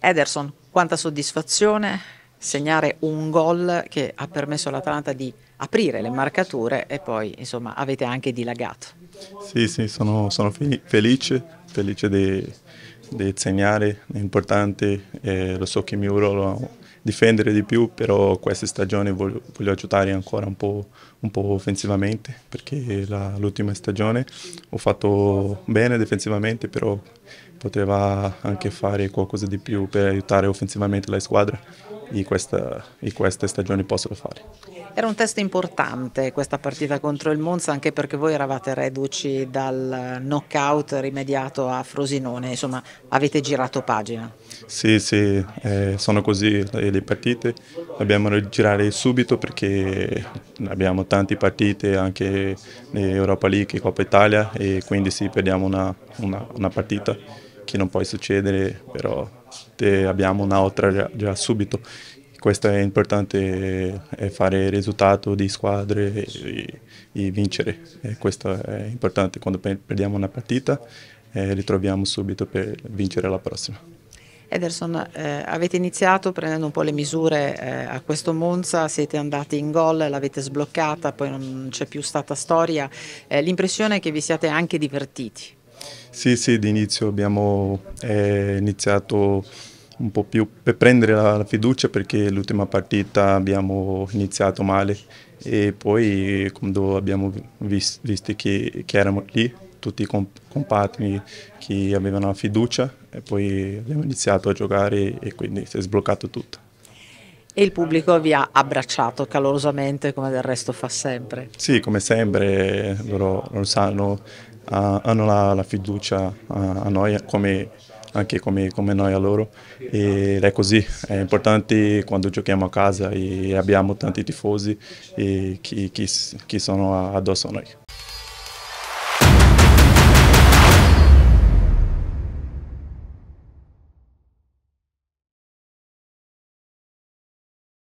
Ederson, quanta soddisfazione segnare un gol che ha permesso all'Atalanta di aprire le marcature e poi insomma avete anche dilagato. Sì, sì, sono, sono felice, felice di, di segnare, è importante, eh, lo so che Miuro lo, difendere di più, però questa stagione voglio, voglio aiutare ancora un po', un po offensivamente, perché l'ultima stagione ho fatto bene difensivamente, però poteva anche fare qualcosa di più per aiutare offensivamente la squadra di, questa, di queste stagioni possono fare. Era un test importante questa partita contro il Monza anche perché voi eravate reduci dal knockout rimediato a Frosinone, insomma avete girato pagina. Sì, sì, eh, sono così le, le partite, dobbiamo girare subito perché abbiamo tante partite anche in Europa League e Coppa Italia e quindi sì, perdiamo una, una, una partita che non può succedere, però abbiamo un'altra già, già, subito. Questo è importante, è eh, fare risultato di squadre e, e vincere. E questo è importante, quando perdiamo una partita e eh, ritroviamo subito per vincere la prossima. Ederson, eh, avete iniziato prendendo un po' le misure eh, a questo Monza, siete andati in gol, l'avete sbloccata, poi non c'è più stata storia. Eh, l'impressione è che vi siate anche divertiti. Sì, sì, d'inizio abbiamo eh, iniziato un po' più per prendere la, la fiducia perché l'ultima partita abbiamo iniziato male e poi quando abbiamo visto, visto che, che, eramo lì tutti i comp compagni che avevano la fiducia e poi abbiamo iniziato a giocare e quindi si è sbloccato tutto. E il pubblico vi ha abbracciato calorosamente come del resto fa sempre? Sì, come sempre, loro, lo sanno uh, hanno la, la fiducia a, a noi come, anche come, come, noi a loro ed è così, è importante quando giochiamo a casa e abbiamo tanti tifosi che, che, che sono addosso a noi.